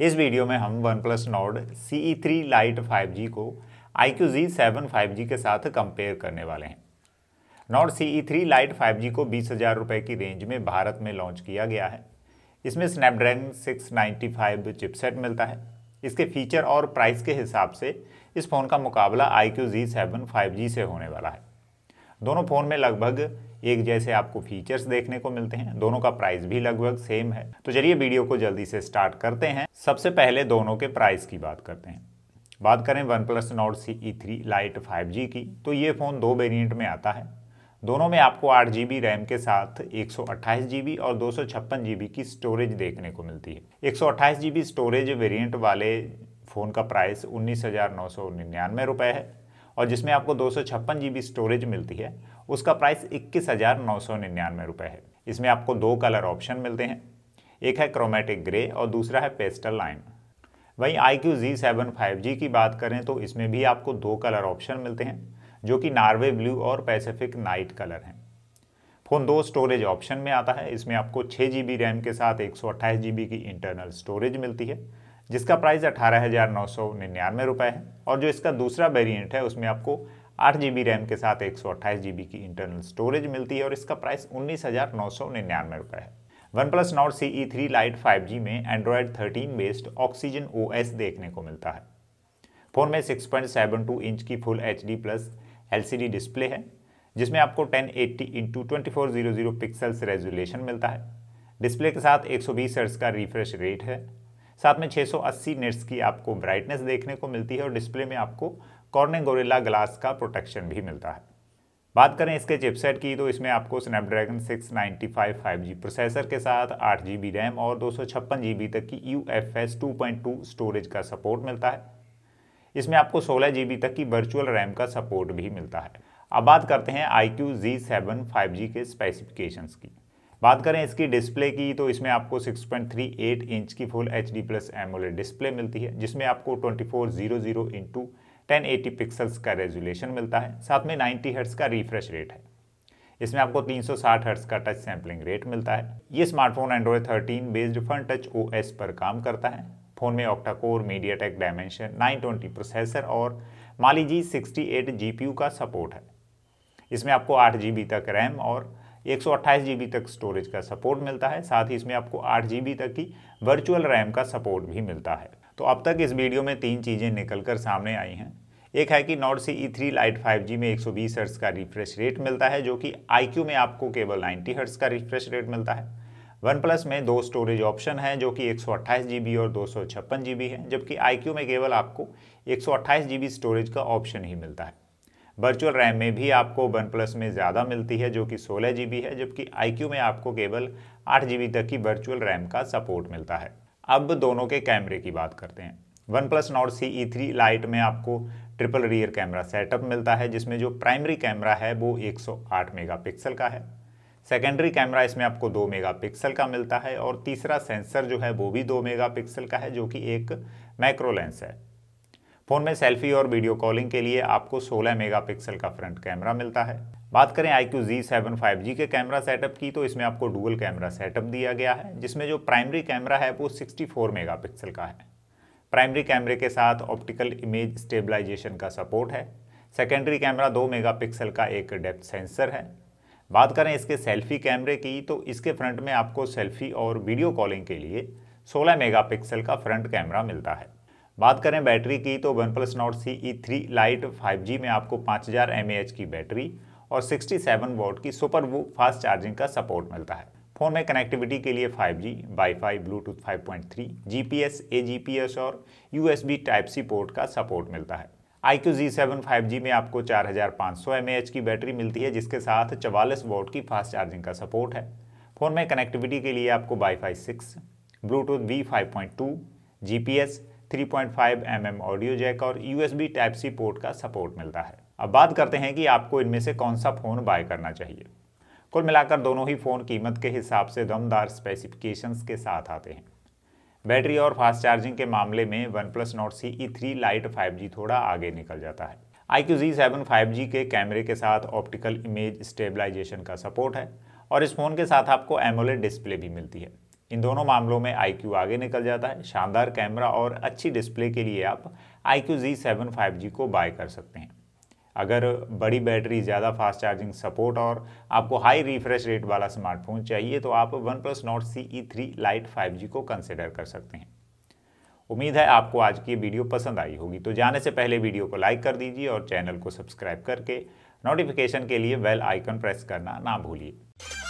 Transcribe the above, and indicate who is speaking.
Speaker 1: इस वीडियो में हम one plus Nord C E three lite five G को iQOO Z seven five G के साथ कंपेयर करने वाले हैं Nord C E three lite five G को बीस हज़ार रुपये की रेंज में भारत में लॉन्च किया गया है इसमें Snapdragon six ninety five chipset मिलता है इसके फीचर और प्राइस के हिसाब से इस फ़ोन का मुकाबला iQOO Z seven five G से होने वाला है दोनों फ़ोन में लगभग एक जैसे आपको फीचर्स देखने को मिलते हैं दोनों का प्राइस भी लगभग सेम है तो चलिए वीडियो को जल्दी से स्टार्ट करते हैं सबसे पहले दोनों के प्राइस की बात करते हैं बात करें one plus Nord C E three lite five G की तो ये फ़ोन दो वेरिएंट में आता है दोनों में आपको आठ जी रैम के साथ एक सौ और दो सौ की स्टोरेज देखने को मिलती है एक सौ स्टोरेज वेरिएंट वाले फ़ोन का प्राइस उन्नीस हज़ार नौ सौ निन्यानवे रुपये है और जिसमें आपको दो सौ स्टोरेज मिलती है उसका प्राइस इक्कीस हज़ार नौ सौ निन्यानवे रुपये है इसमें आपको दो कलर ऑप्शन मिलते हैं एक है क्रोमेटिक ग्रे और दूसरा है पेस्टल लाइन वहीं iQOO Z seven five G की बात करें तो इसमें भी आपको दो कलर ऑप्शन मिलते हैं जो कि नार्वे ब्लू और पैसिफिक नाइट कलर हैं फ़ोन दो स्टोरेज ऑप्शन में आता है इसमें आपको छः जी बी रैम के साथ एक सौ अट्ठाईस जी बी की इंटरनल स्टोरेज मिलती है जिसका प्राइस अठारह हज़ार नौ सौ निन्यानवे रुपये है और जो इसका दूसरा वेरिएंट है उसमें आपको आठ जी बी रैम के साथ एक सौ अट्ठाईस जी बी की इंटरनल स्टोरेज मिलती है और इसका प्राइस उन्नीस हज़ार नौ सौ निन्यानवे रुपये है one plus Nord C E three lite five G में Android thirteen based Oxygen O S देखने को मिलता है फ़ोन में six point seven two inch की full H D plus L C D display है जिसमें आपको ten eighty into twenty four zero zero pixels resolution मिलता है डिस्प्ले के साथ एक सौ बीस का रिफ्रेश रेट है साथ में 680 निट्स की आपको ब्राइटनेस देखने को मिलती है और डिस्प्ले में आपको कॉर्ने गोरेला ग्लास का प्रोटेक्शन भी मिलता है बात करें इसके चिपसेट की तो इसमें आपको स्नैपड्रैगन 695 नाइन्टी प्रोसेसर के साथ आठ जी रैम और दो सौ तक की यू एफ स्टोरेज का सपोर्ट मिलता है इसमें आपको सोलह जी तक की वर्चुअल रैम का सपोर्ट भी मिलता है अब बात करते हैं iQOO Z seven five G के स्पेसिफिकेशंस की बात करें इसकी डिस्प्ले की तो इसमें आपको 6.38 इंच की full H D plus AMOLED display मिलती है जिसमें आपको 2400 four zero zero into ten eighty pixels का रेजुलेशन मिलता है साथ में 90 हर्ट्स का रिफ्रेश रेट है इसमें आपको 360 हर्ट्स का टच सैम्पलिंग रेट मिलता है ये smartphone Android thirteen based Funtouch O पर काम करता है फ़ोन में octa core MediaTek Dimensity nine processor और माली जी सिक्सटी का सपोर्ट है इसमें आपको आठ तक रैम और एक सौ तक स्टोरेज का सपोर्ट मिलता है साथ ही इसमें आपको आठ तक की वर्चुअल रैम का सपोर्ट भी मिलता है तो अब तक इस वीडियो में तीन चीज़ें निकल कर सामने आई हैं एक है कि Nord C E three lite five G में 120 हर्ट्स का रिफ्रेश रेट मिलता है जो कि आई में आपको केवल 90 हर्ट्स का रिफ्रेश रेट मिलता है वन प्लस में दो स्टोरेज ऑप्शन हैं जो कि एक सौ और दो सौ है जबकि आई में केवल आपको एक सौ स्टोरेज का ऑप्शन ही मिलता है वर्चुअल रैम में भी आपको वन प्लस में ज़्यादा मिलती है जो कि सोलह जी है जबकि आई में आपको केवल आठ जी तक की वर्चुअल रैम का सपोर्ट मिलता है अब दोनों के कैमरे की बात करते हैं one plus Nord C E three lite में आपको ट्रिपल रियर कैमरा सेटअप मिलता है जिसमें जो प्राइमरी कैमरा है वो 108 मेगापिक्सल का है सेकेंडरी कैमरा इसमें आपको 2 मेगापिक्सल का मिलता है और तीसरा सेंसर जो है वो भी 2 मेगापिक्सल का है जो कि एक माइक्रो लेंस है फ़ोन में सेल्फी और वीडियो कॉलिंग के लिए आपको 16 मेगापिक्सल का फ्रंट कैमरा मिलता है बात करें iQOO Z seven five G के कैमरा सेटअप की तो इसमें आपको डुअल कैमरा सेटअप दिया गया है जिसमें जो प्राइमरी कैमरा है वो 64 मेगापिक्सल का है प्राइमरी कैमरे के साथ ऑप्टिकल इमेज स्टेबलाइजेशन का सपोर्ट है सेकेंडरी कैमरा दो मेगापिक्सल का एक डेप्थ सेंसर है बात करें इसके सेल्फी कैमरे की तो इसके फ्रंट में आपको सेल्फी और वीडियो कॉलिंग के लिए सोलह मेगा का फ्रंट कैमरा मिलता है बात करें बैटरी की तो one plus Nord C E three lite five G में आपको पाँच हज़ार एम ए एच की बैटरी और सिक्सटी सेवन वोट की सुपर वो फास्ट चार्जिंग का सपोर्ट मिलता है फ़ोन में कनेक्टिविटी के लिए 5G, fi Bluetooth 5.3, P S और U S B type C port का सपोर्ट मिलता है iQOO Z seven five G में आपको चार हज़ार पाँच सौ एम ए एच की बैटरी मिलती है जिसके साथ चवालीस वोट की फास्ट चार्जिंग का सपोर्ट है फ़ोन में कनेक्टिविटी के लिए आपको Wi-Fi six Bluetooth V five point two G P S 3.5 mm audio jack और यूएसबी टाइप सी पोर्ट का सपोर्ट मिलता है अब बात करते हैं कि आपको इनमें से कौन सा फ़ोन बाय करना चाहिए कुल मिलाकर दोनों ही फ़ोन कीमत के हिसाब से दमदार स्पेसिफिकेशंस के साथ आते हैं बैटरी और फास्ट चार्जिंग के मामले में one plus Nord C E three lite five थोड़ा आगे निकल जाता है iQOO Z seven five G के कैमरे के साथ ऑप्टिकल इमेज स्टेबलाइजेशन का सपोर्ट है और इस फ़ोन के साथ आपको एमोलेड डिस्प्ले भी मिलती है इन दोनों मामलों में आई आगे निकल जाता है शानदार कैमरा और अच्छी डिस्प्ले के लिए आप iQOO Z seven five G को बाय कर सकते हैं अगर बड़ी बैटरी ज़्यादा फास्ट चार्जिंग सपोर्ट और आपको हाई रिफ्रेश रेट वाला स्मार्टफोन चाहिए तो आप one plus Nord C E three lite five G को कंसिडर कर सकते हैं उम्मीद है आपको आज की वीडियो पसंद आई होगी तो जाने से पहले वीडियो को लाइक कर दीजिए और चैनल को सब्सक्राइब करके नोटिफिकेशन के लिए बेल आइकन प्रेस करना ना भूलिए